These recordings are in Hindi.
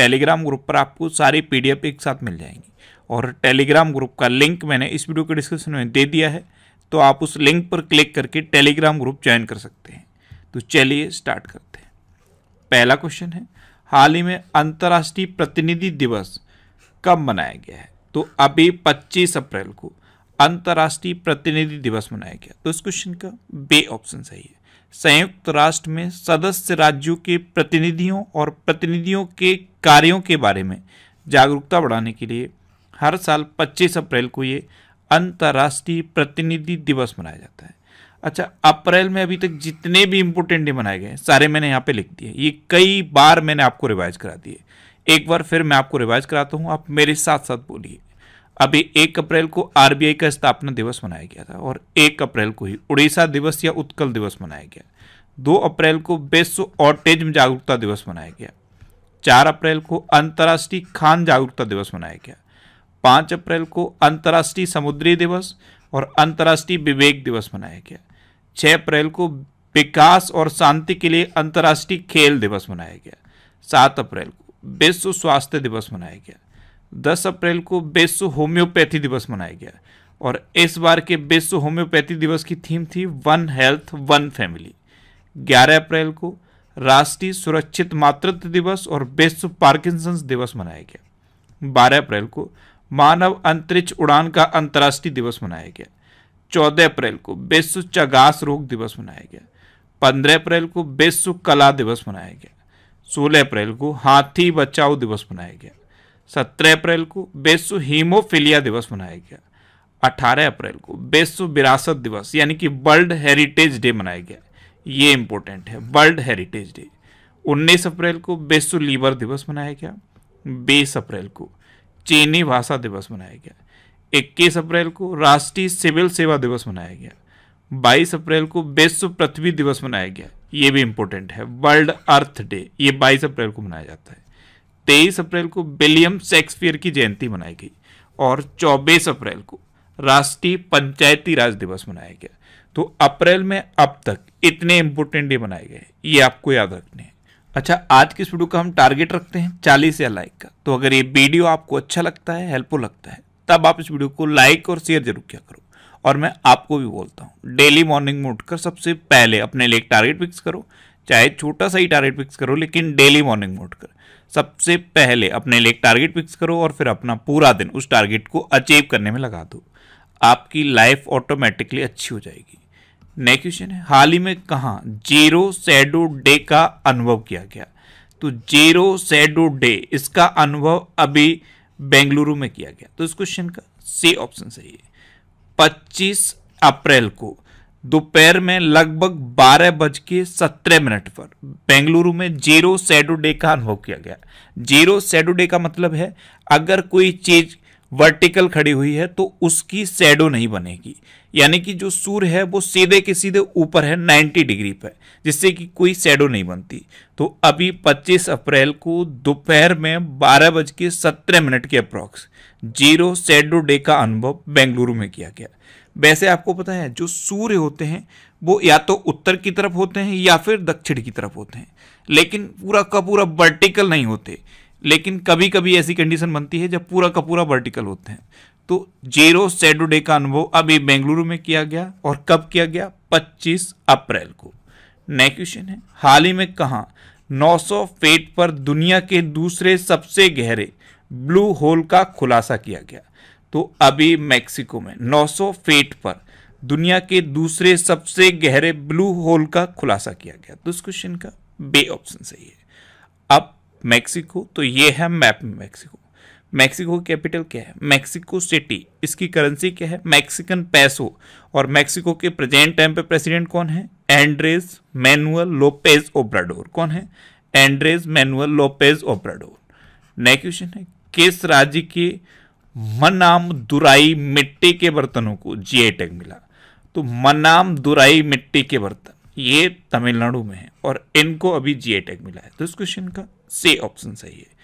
टेलीग्राम ग्रुप पर आपको सारी पी एक साथ मिल जाएंगी और टेलीग्राम ग्रुप का लिंक मैंने इस वीडियो के डिस्क्रिप्शन में दे दिया है तो आप उस लिंक पर क्लिक करके टेलीग्राम ग्रुप ज्वाइन कर सकते हैं तो चलिए स्टार्ट करते हैं पहला क्वेश्चन है हाल ही में अंतर्राष्ट्रीय प्रतिनिधि दिवस कब मनाया गया है तो अभी 25 अप्रैल को अंतर्राष्ट्रीय प्रतिनिधि दिवस मनाया गया तो इस क्वेश्चन का बे ऑप्शन सही है संयुक्त राष्ट्र में सदस्य राज्यों के प्रतिनिधियों और प्रतिनिधियों के कार्यों के बारे में जागरूकता बढ़ाने के लिए हर साल 25 अप्रैल को ये अंतर्राष्ट्रीय प्रतिनिधि दिवस मनाया जाता है अच्छा अप्रैल में अभी तक जितने भी इम्पोर्टेंट डे मनाए गए सारे मैंने यहाँ पे लिख दिए ये कई बार मैंने आपको रिवाइज करा दिए एक बार फिर मैं आपको रिवाइज कराता हूँ आप मेरे साथ साथ बोलिए अभी एक अप्रैल को आरबीआई का स्थापना दिवस मनाया गया था और एक अप्रैल को ही उड़ीसा दिवस या उत्कल दिवस मनाया गया दो अप्रैल को विश्व ऑटिज्म जागरूकता दिवस मनाया गया चार अप्रैल को अंतर्राष्ट्रीय खान जागरूकता दिवस मनाया गया पाँच अप्रैल को अंतर्राष्ट्रीय समुद्री दिवस और अंतर्राष्ट्रीय विवेक दिवस मनाया गया छः अप्रैल को विकास और शांति के लिए अंतर्राष्ट्रीय खेल दिवस मनाया गया सात अप्रैल को विश्व स्वास्थ्य दिवस मनाया गया 10 अप्रैल को विश्व होम्योपैथी दिवस मनाया गया और इस बार के विश्व होम्योपैथी दिवस की थीम थी वन हेल्थ वन फैमिली 11 अप्रैल को राष्ट्रीय सुरक्षित मातृत्व दिवस और विश्व पार्किंसंस दिवस मनाया गया 12 अप्रैल को मानव अंतरिक्ष उड़ान का अंतर्राष्ट्रीय दिवस मनाया गया 14 अप्रैल को विश्व चगास रोग दिवस मनाया गया 15 अप्रैल को विश्व कला दिवस मनाया गया 16 अप्रैल को हाथी बचाओ दिवस मनाया गया सत्रह अप्रैल को विश्व हीमोफीलिया दिवस मनाया गया 18 अप्रैल को विश्व विरासत दिवस यानी कि वर्ल्ड हेरिटेज डे मनाया गया ये इंपॉर्टेंट है वर्ल्ड हेरिटेज डे 19 अप्रैल को विश्व लीवर दिवस मनाया गया 20 अप्रैल को चीनी भाषा दिवस मनाया गया 21 अप्रैल को राष्ट्रीय सिविल सेवा दिवस मनाया गया 22 अप्रैल को विश्व पृथ्वी दिवस मनाया गया ये भी इम्पोर्टेंट है वर्ल्ड अर्थ डे ये 22 अप्रैल को मनाया जाता है तेईस अप्रैल को विलियम शेक्सपियर की जयंती मनाई गई और चौबीस अप्रैल को राष्ट्रीय पंचायती राज दिवस मनाया गया तो अप्रैल में अब तक इतने इंपोर्टेंट डे बनाए गए ये आपको याद रखने हैं अच्छा आज की इस वीडियो का हम टारगेट रखते हैं चालीस या लाइक का तो अगर ये वीडियो आपको अच्छा लगता है हेल्पफुल लगता है तब आप इस वीडियो को लाइक और शेयर जरूर किया करो और मैं आपको भी बोलता हूँ डेली मॉर्निंग में उठकर सबसे पहले अपने लिए टारगेट फिक्स करो चाहे छोटा सा ही टारगेट फिक्स करो लेकिन डेली मॉर्निंग मोड कर सबसे पहले अपने लिए एक टारगेट फिक्स करो और फिर अपना पूरा दिन उस टारगेट को अचीव करने में लगा दो आपकी लाइफ ऑटोमेटिकली अच्छी हो जाएगी नेक्स्ट क्वेश्चन है हाल ही में कहाँ जीरो सैडो डे का अनुभव किया गया तो जीरो सैडो डे इसका अनुभव अभी बेंगलुरु में किया गया तो इस क्वेश्चन का सी ऑप्शन सही है 25 अप्रैल को दोपहर में लगभग बारह बज के सत्रह मिनट पर बेंगलुरु में जेरो डे का अनुभव किया गया जेरो डे का मतलब है अगर कोई चीज वर्टिकल खड़ी हुई है तो उसकी सैडो नहीं बनेगी यानी कि जो सूर्य है वो सीधे के सीधे ऊपर है 90 डिग्री पर जिससे कि कोई सैडो नहीं बनती तो अभी 25 अप्रैल को दोपहर में बारह बज के सत्रह मिनट के अप्रॉक्स जीरो सैडो डे का अनुभव बेंगलुरु में किया गया वैसे आपको पता है जो सूर्य होते हैं वो या तो उत्तर की तरफ होते हैं या फिर दक्षिण की तरफ होते हैं लेकिन पूरा का पूरा वर्टिकल नहीं होते लेकिन कभी कभी ऐसी कंडीशन बनती है जब पूरा का पूरा वर्टिकल होते हैं तो जेरो सेडोडे का अनुभव अभी बेंगलुरु में किया गया और कब किया गया 25 अप्रैल को नेक्स्ट क्वेश्चन है हाल ही में कहा 900 फेट पर दुनिया के दूसरे सबसे गहरे ब्लू होल का खुलासा किया गया तो अभी मैक्सिको में 900 फीट पर दुनिया के दूसरे सबसे गहरे ब्लू होल का खुलासा किया गया तो इस क्वेश्चन का बे ऑप्शन सही है अब मेक्सिको तो ये है मैप में मैक्सिको मैक्सिको कैपिटल क्या है मैक्सिको सिटी इसकी करेंसी क्या है मैक्सिकन पैसो और मैक्सिको के प्रेजेंट टाइम पे प्रेसिडेंट कौन है एंड्रेस मैनुअल लोपेज ओब्राडोर कौन है Andres Manuel Lopez Obrador next question है किस राज्य के मनाम दुराई मिट्टी के बर्तनों को जी टैग मिला तो मनाम दुराई मिट्टी के बर्तन ये तमिलनाडु में है और इनको अभी जी टैग मिला है तो इस क्वेश्चन का से ऑप्शन सही है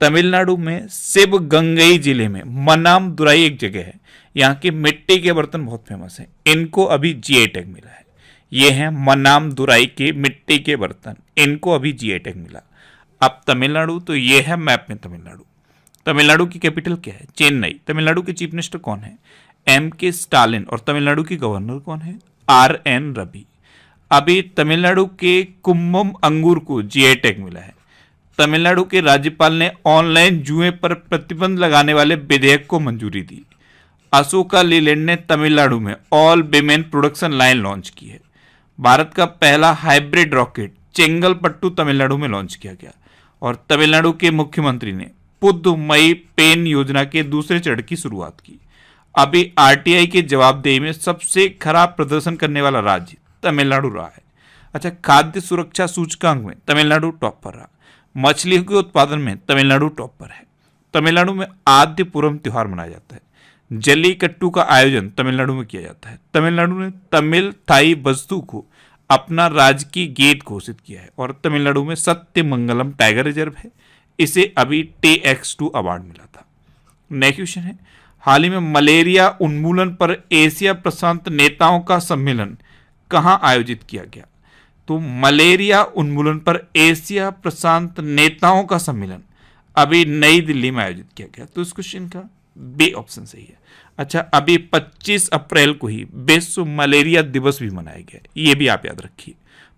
तमिलनाडु में शिव गंगई जिले में मनाम दुराई एक जगह है यहाँ के मिट्टी के बर्तन बहुत फेमस हैं इनको अभी जी टैग मिला है ये हैं मनाम दुराई के मिट्टी के बर्तन इनको अभी जी टैग मिला अब तमिलनाडु तो ये है मैप में तमिलनाडु तमिलनाडु की कैपिटल क्या है चेन्नई तमिलनाडु के चीफ मिनिस्टर कौन है एम के स्टालिन और तमिलनाडु की गवर्नर कौन है आर एन रवि अभी तमिलनाडु के कुम्भम अंगूर को जी टैग e मिला है तमिलनाडु के राज्यपाल ने ऑनलाइन जुए पर प्रतिबंध लगाने वाले विधेयक को मंजूरी दी अशोका लीलैंड ने तमिलनाडु में all women production line launch की है भारत का पहला हाइब्रिड रॉकेट चेंगलपट्टू तमिलनाडु में लॉन्च किया गया और तमिलनाडु के मुख्यमंत्री ने पुदुमई पेन योजना के दूसरे चरण की शुरुआत की अभी आरटीआई के जवाबदेही में सबसे खराब प्रदर्शन करने वाला राज्य तमिलनाडु रहा है अच्छा खाद्य सुरक्षा सूचकांक में तमिलनाडु टॉप पर रहा मछलियों के उत्पादन में तमिलनाडु टॉप पर है तमिलनाडु में आद्य पूरम त्यौहार मनाया जाता है जली कट्टू का आयोजन तमिलनाडु में किया जाता है तमिलनाडु ने तमिल थाई वस्तु को अपना राजकीय गेट घोषित किया है और तमिलनाडु में सत्य मंगलम टाइगर रिजर्व है इसे अभी टे एक्स टू अवार्ड मिला था नेक्स्ट क्वेश्चन है हाल ही में मलेरिया उन्मूलन पर एशिया प्रशांत नेताओं का सम्मेलन कहाँ आयोजित किया गया तो मलेरिया उन्मूलन पर एशिया प्रशांत नेताओं का सम्मेलन अभी नई दिल्ली में आयोजित किया गया तो इस क्वेश्चन का बे ऑप्शन सही है अच्छा अभी 25 अप्रैल को ही विश्व मलेरिया दिवस भी मनाया गया ये भी आप याद रखिए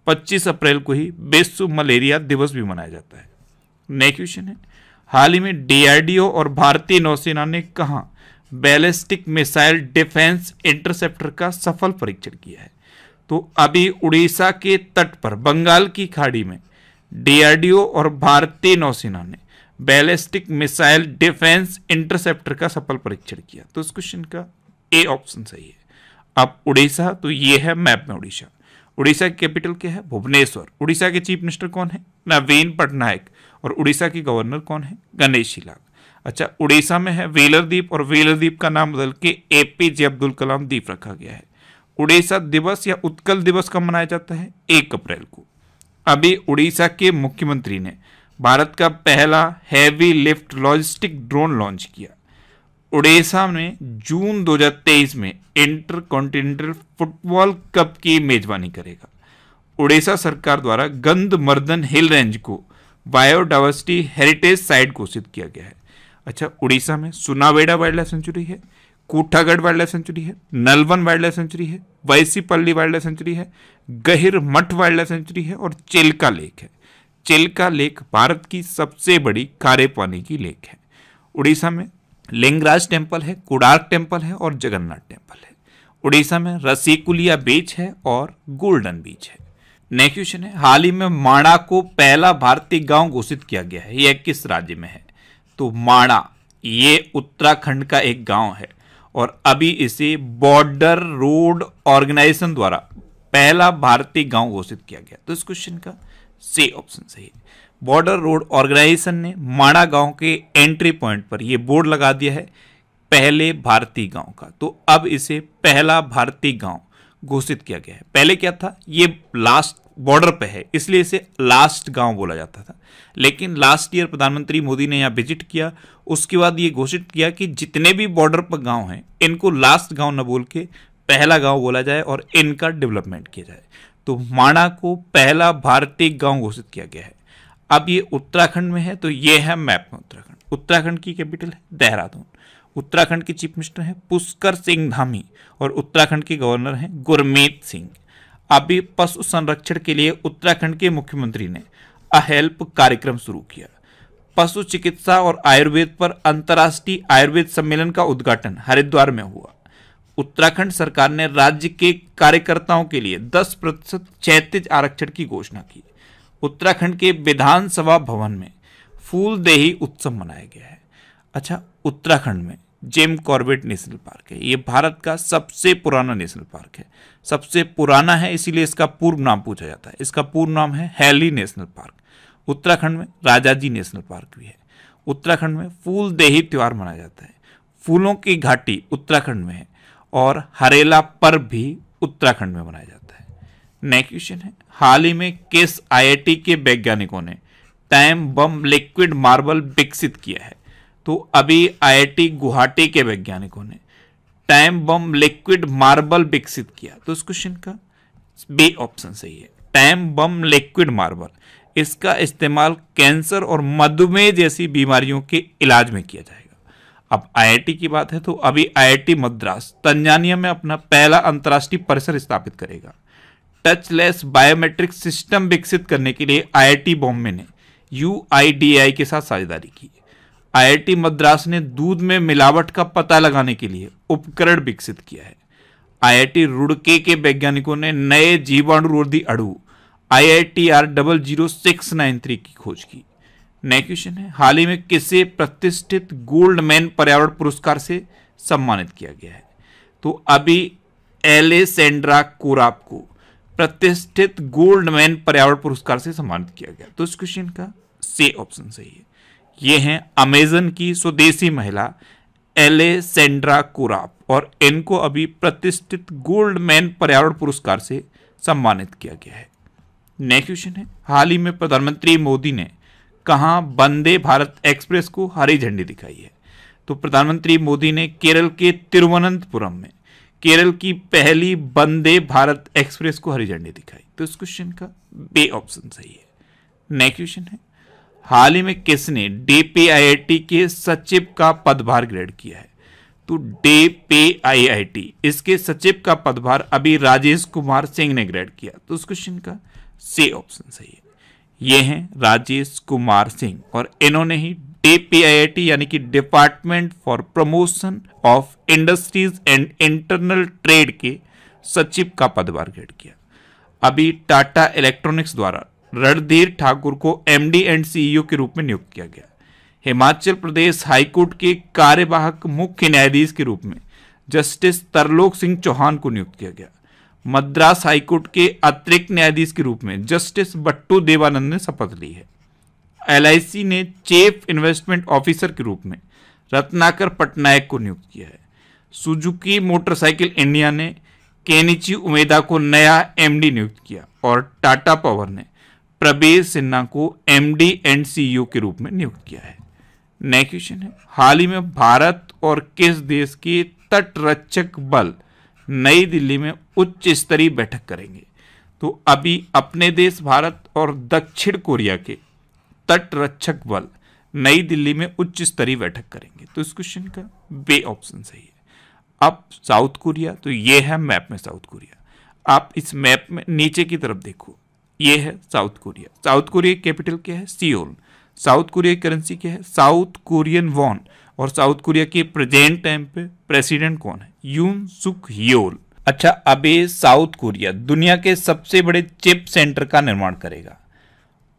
25 अप्रैल को ही विश्व मलेरिया दिवस भी मनाया जाता है नए क्वेश्चन है हाल ही में डीआरडीओ और भारतीय नौसेना ने कहा बैलिस्टिक मिसाइल डिफेंस इंटरसेप्टर का सफल परीक्षण किया है तो अभी उड़ीसा के तट पर बंगाल की खाड़ी में डीआरडीओ और भारतीय नौसेना ने बैलिस्टिक मिसाइल डिफेंस इंटरसेप्टर का सफल परीक्षण किया तो इस क्वेश्चन का ए ऑप्शन सही है अब उड़ीसा तो ये है मैप में उड़ीसा उड़ीसा की कैपिटल क्या है भुवनेश्वर उड़ीसा के चीफ मिनिस्टर कौन है नवीन पटनायक और उड़ीसा की गवर्नर कौन है गणेशी लाल अच्छा उड़ीसा में है वेलर द्वीप और वेलर द्वीप का नाम बदल के ए पी जे अब्दुल कलाम द्वीप रखा गया है उड़ीसा दिवस या उत्कल दिवस कब मनाया जाता है एक अप्रैल को अभी उड़ीसा के मुख्यमंत्री ने भारत का पहला heavy lift logistic drone launch किया उड़ीसा में जून 2023 में इंटर कॉन्टिनेंटल फुटबॉल कप की मेजबानी करेगा उड़ीसा सरकार द्वारा गंद मर्दन हिल रेंज को बायोडावर्सिटी हेरिटेज साइट घोषित किया गया है अच्छा उड़ीसा में सुनावेड़ा वाइल्ड लाइफ सेंचुरी है कोठागढ़ वाइल्ड लाइफ सेंचुरी है नलवन वाइल्ड लाइफ सेंचुरी है वैसीपल्ली वाइल्ड लाइफ सेंचुरी है गहिर मठ वाइल्ड लाइफ सेंचुरी है और चेलका लेक है चेलका लेक भारत की सबसे बड़ी कारे पानी की लेक है उड़ीसा में लिंगराज टेम्पल है कुडार्क टेम्पल है और जगन्नाथ टेम्पल है उड़ीसा में रसीकुलिया बीच है और गोल्डन बीच है नेक्स्ट क्वेश्चन है हाल ही में माणा को पहला भारतीय गांव घोषित किया गया है यह किस राज्य में है तो माणा ये उत्तराखंड का एक गांव है और अभी इसे बॉर्डर रोड ऑर्गेनाइजेशन द्वारा पहला भारतीय गांव घोषित किया गया तो इस क्वेश्चन का सी ऑप्शन सही है बॉर्डर रोड ऑर्गेनाइजेशन ने माणा गांव के एंट्री पॉइंट पर यह बोर्ड लगा दिया है पहले भारतीय गांव का तो अब इसे पहला भारतीय गांव घोषित किया गया है पहले क्या था ये लास्ट बॉर्डर पे है इसलिए इसे लास्ट गांव बोला जाता था लेकिन लास्ट ईयर प्रधानमंत्री मोदी ने यहाँ विजिट किया उसके बाद ये घोषित किया कि जितने भी बॉर्डर पर गांव हैं इनको लास्ट गांव न बोल के पहला गांव बोला जाए और इनका डेवलपमेंट किया जाए तो माणा को पहला भारतीय गांव घोषित किया गया है अब ये उत्तराखंड में है तो ये है मैप में उत्तराखंड उत्तराखंड की कैपिटल है देहरादून उत्तराखंड के चीफ मिनिस्टर हैं पुष्कर सिंह धामी और उत्तराखंड के गवर्नर हैं गुरमीत सिंह अभी पशु संरक्षण के लिए उत्तराखंड के मुख्यमंत्री ने अहेल्प कार्यक्रम शुरू किया पशु चिकित्सा और आयुर्वेद पर अंतर्राष्ट्रीय आयुर्वेद सम्मेलन का उद्घाटन हरिद्वार में हुआ उत्तराखंड सरकार ने राज्य के कार्यकर्ताओं के लिए 10 प्रतिशत चैतज आरक्षण की घोषणा की उत्तराखंड के विधानसभा भवन में फूलदेही उत्सव मनाया गया है अच्छा उत्तराखंड में जेम कॉर्बेट नेशनल पार्क है ये भारत का सबसे पुराना नेशनल पार्क है सबसे पुराना है इसीलिए इसका पूर्व नाम पूछा जाता है इसका पूर्व नाम है हैली नेशनल पार्क उत्तराखंड में राजा जी नेशनल पार्क भी है उत्तराखंड में फूल देही त्यौहार मनाया जाता है फूलों की घाटी उत्तराखंड में है और हरेला पर्व भी उत्तराखंड में मनाया जाता है नेक्स्ट क्वेश्चन है हाल ही में किस आई के वैज्ञानिकों ने टाइम बम लिक्विड मार्बल विकसित किया है तो अभी आईआईटी गुवाहाटी के वैज्ञानिकों ने टाइम बम लिक्विड मार्बल विकसित किया तो इस क्वेश्चन का बी ऑप्शन सही है टाइम बम लिक्विड मार्बल इसका इस्तेमाल कैंसर और मधुमेह जैसी बीमारियों के इलाज में किया जाएगा अब आईआईटी की बात है तो अभी आईआईटी मद्रास तंजानिया में अपना पहला अंतर्राष्ट्रीय परिसर स्थापित करेगा टचलेस बायोमेट्रिक सिस्टम विकसित करने के लिए आईआईटी बॉम्बे ने यू के साथ साझेदारी की आईआईटी मद्रास ने दूध में मिलावट का पता लगाने के लिए उपकरण विकसित किया है आईआईटी रुड़के के वैज्ञानिकों ने नए जीवाणु रोधी अड़ू I I T R double zero six nine three की खोज की नया क्वेश्चन है हाल ही में किसे प्रतिष्ठित गोल्ड मैन पर्यावरण पुरस्कार से सम्मानित किया गया है तो अभी एलेसेंड्रा कोराप को प्रतिष्ठित गोल्ड मैन पर्यावरण पुरस्कार से सम्मानित किया गया तो इस क्वेश्चन का से ऑप्शन सही है ये हैं अमेजन की स्वदेशी महिला एलेसेंड्रा कुराप और इनको अभी प्रतिष्ठित गोल्ड मैन पर्यावरण पुरस्कार से सम्मानित किया गया है नेक्स्ट क्वेश्चन है हाल ही में प्रधानमंत्री मोदी ने कहा वंदे भारत एक्सप्रेस को हरी झंडी दिखाई है तो प्रधानमंत्री मोदी ने केरल के तिरुवनंतपुरम में केरल की पहली वंदे भारत एक्सप्रेस को हरी झंडी दिखाई तो इस क्वेश्चन का बे ऑप्शन सही है नेक्स्ट क्वेश्चन है हाल ही में किसने डी आई के सचिव का पदभार ग्रहण किया है तो डी आई इसके सचिव का पदभार अभी राजेश कुमार सिंह ने ग्रहण किया तो उस क्वेश्चन का सी ऑप्शन सही है ये हैं राजेश कुमार सिंह और इन्होंने ही डीपीआईआईटी यानी कि department for promotion of industries and internal trade के सचिव का पदभार ग्रहण किया अभी टाटा इलेक्ट्रॉनिक्स द्वारा रणधीर ठाकुर को एमडी एंड सीईओ के रूप में नियुक्त किया गया हिमाचल प्रदेश हाईकोर्ट के कार्यवाहक मुख्य न्यायाधीश के रूप में जस्टिस तरलोक सिंह चौहान को नियुक्त किया गया मद्रास हाईकोर्ट के अतिरिक्त न्यायाधीश के रूप में जस्टिस बट्टू देवानंद ने शपथ ली है एल ने चीफ इन्वेस्टमेंट ऑफिसर के रूप में रत्नाकर पटनायक को नियुक्त किया है सुजुकी मोटरसाइकिल इंडिया ने केनिची उमेदा को नया एमडी नियुक्त किया और टाटा पावर ने प्रबीर सिन्हा को एमडी एंड सीईओ के रूप में नियुक्त किया है नेक्स्ट क्वेश्चन है हाल ही में भारत और किस देश के तटरक्षक बल नई दिल्ली में उच्च स्तरीय बैठक करेंगे तो अभी अपने देश भारत और दक्षिण कोरिया के तटरक्षक बल नई दिल्ली में उच्च स्तरीय बैठक करेंगे तो इस क्वेश्चन का बे ऑप्शन सही है अब साउथ कोरिया तो ये है मैप में साउथ कोरिया आप इस मैप में नीचे की तरफ देखो ये है South Korea South Korea capital क्या है सियोल साउथ कोरिया करेंसी क्या है साउथ कोरियन वॉन और साउथ कोरिया के प्रेजेंट टाइम पे प्रेसिडेंट कौन है यून सुक योल अच्छा अब ये साउथ कोरिया दुनिया के सबसे बड़े चिप सेंटर का निर्माण करेगा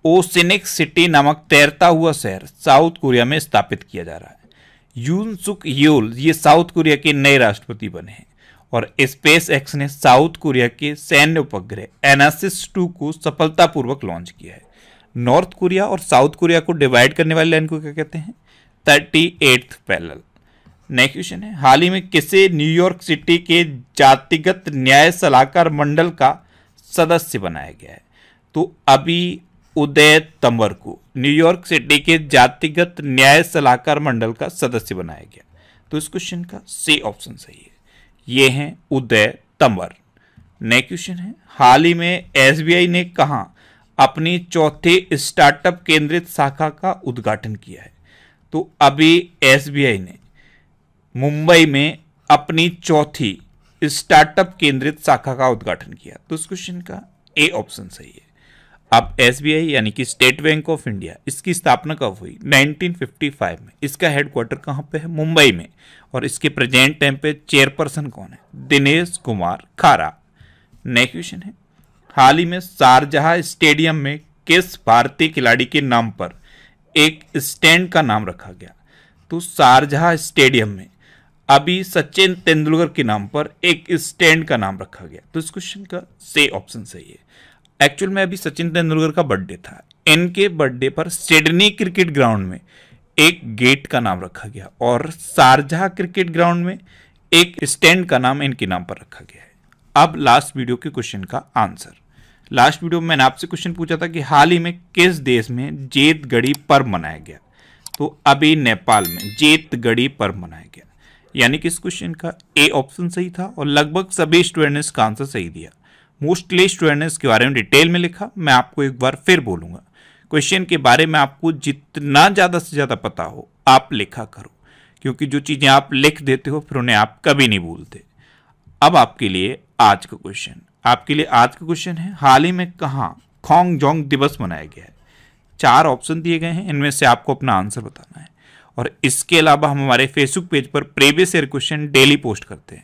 ओसिनिक सिटी नामक तैरता हुआ शहर साउथ कोरिया में स्थापित किया जा रहा है यून सुक योल ये साउथ कोरिया के नए राष्ट्रपति बने हैं और स्पेस एक्स ने साउथ कोरिया के सैन्य उपग्रह एनासिस टू को सफलतापूर्वक लॉन्च किया है नॉर्थ कोरिया और साउथ कोरिया को डिवाइड करने वाली लाइन को क्या कहते हैं thirty eighth parallel next question है हाल ही में किसे न्यूयॉर्क सिटी के जातिगत न्याय सलाहकार मंडल का सदस्य बनाया गया है तो अभी उदय तंवर को न्यूयॉर्क सिटी के जातिगत न्याय सलाहकार मंडल का सदस्य बनाया गया तो इस क्वेश्चन का सी ऑप्शन सही है ये हैं उदय तंवर नेक्स्ट क्वेश्चन है हाल ही में एसबीआई ने कहा अपनी चौथे स्टार्टअप केंद्रित शाखा का उद्घाटन किया है तो अभी एसबीआई ने मुंबई में अपनी चौथी स्टार्टअप केंद्रित शाखा का उद्घाटन किया तो इस क्वेश्चन का ए ऑप्शन सही है अब एस यानी कि स्टेट बैंक ऑफ इंडिया इसकी स्थापना कब हुई 1955 में इसका हेडक्वार्टर कहाँ पे है मुंबई में और इसके प्रेजेंट टाइम पे चेयरपर्सन कौन है दिनेश कुमार खारा नेक्स्ट क्वेश्चन है हाल ही में शारजहा स्टेडियम में किस भारतीय खिलाड़ी के नाम पर एक स्टैंड का नाम रखा गया तो शारजहा स्टेडियम में अभी सचिन तेंदुलकर के नाम पर एक स्टैंड का नाम रखा गया तो इस क्वेश्चन का से ऑप्शन सही है एक्चुअल में अभी सचिन तेंदुलकर का बर्थडे था इनके बर्थडे पर सिडनी क्रिकेट ग्राउंड में एक गेट का नाम रखा गया और शारजहा क्रिकेट ग्राउंड में एक स्टैंड का नाम इनके नाम पर रखा गया है अब लास्ट वीडियो के क्वेश्चन का आंसर लास्ट वीडियो में मैंने आपसे क्वेश्चन पूछा था कि हाल ही में किस देश में जेत गढ़ी पर्व मनाया गया तो अभी नेपाल में जेत गढ़ी पर्व मनाया गया यानी कि इस क्वेश्चन का ए ऑप्शन सही था और लगभग सभी स्टूडेंट ने इसका आंसर सही दिया मोस्टली स्टूडेंट ने इसके बारे में डिटेल में लिखा मैं आपको एक बार फिर बोलूँगा क्वेश्चन के बारे में आपको जितना ज़्यादा से ज़्यादा पता हो आप लिखा करो क्योंकि जो चीज़ें आप लिख देते हो फिर उन्हें आप कभी नहीं भूलते अब आपके लिए आज का क्वेश्चन आपके लिए आज का क्वेश्चन है हाल ही में कहाँ खोंग जोंग दिवस मनाया गया है चार ऑप्शन दिए गए हैं इनमें से आपको अपना आंसर बताना है और इसके अलावा हम हमारे फेसबुक पेज पर previous year question daily post करते हैं